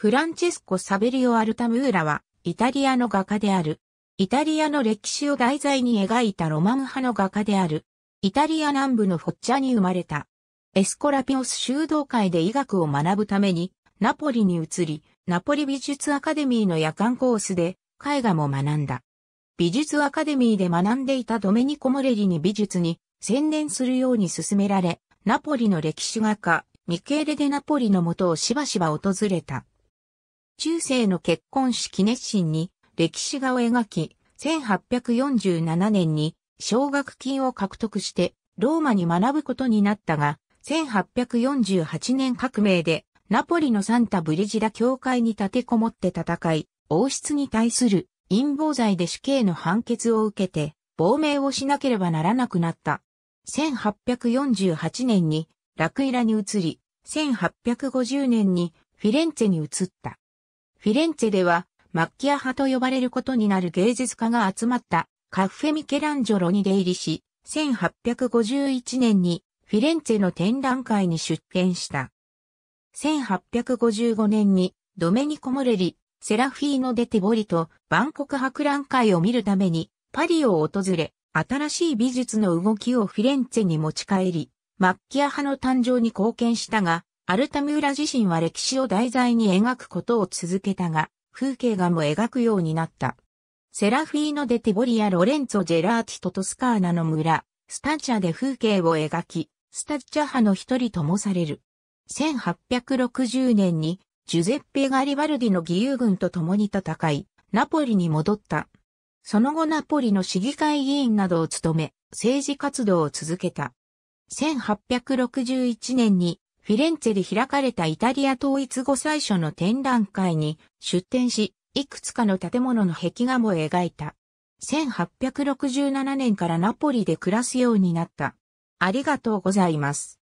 フランチェスコ・サベリオ・アルタムーラは、イタリアの画家である。イタリアの歴史を題材に描いたロマン派の画家である。イタリア南部のフォッチャに生まれた。エスコラピオス修道会で医学を学ぶために、ナポリに移り、ナポリ美術アカデミーの夜間コースで、絵画も学んだ。美術アカデミーで学んでいたドメニコ・モレリに美術に専念するように勧められ、ナポリの歴史画家、ミケーレ・デ・ナポリのもとをしばしば訪れた。中世の結婚式熱心に歴史画を描き、1847年に奨学金を獲得してローマに学ぶことになったが、1848年革命でナポリのサンタブリジダ教会に立てこもって戦い、王室に対する陰謀罪で死刑の判決を受けて亡命をしなければならなくなった。1848年にラクイラに移り、1850年にフィレンツェに移った。フィレンツェでは、マッキア派と呼ばれることになる芸術家が集まったカッフェ・ミケランジョロに出入りし、1851年にフィレンツェの展覧会に出展した。1855年にドメニコ・モレリ、セラフィーノ・デ・テボリと万国博覧会を見るためにパリを訪れ、新しい美術の動きをフィレンツェに持ち帰り、マッキア派の誕生に貢献したが、アルタミューラ自身は歴史を題材に描くことを続けたが、風景画も描くようになった。セラフィーノ・デ・ティボリア・ロレンツォ・ジェラーティとトスカーナの村、スタッチャで風景を描き、スタッチャ派の一人ともされる。1860年に、ジュゼッペ・ガリバルディの義勇軍と共に戦い、ナポリに戻った。その後ナポリの市議会議員などを務め、政治活動を続けた。1861年にフィレンツェで開かれたイタリア統一後最初の展覧会に出展し、いくつかの建物の壁画も描いた。1867年からナポリで暮らすようになった。ありがとうございます。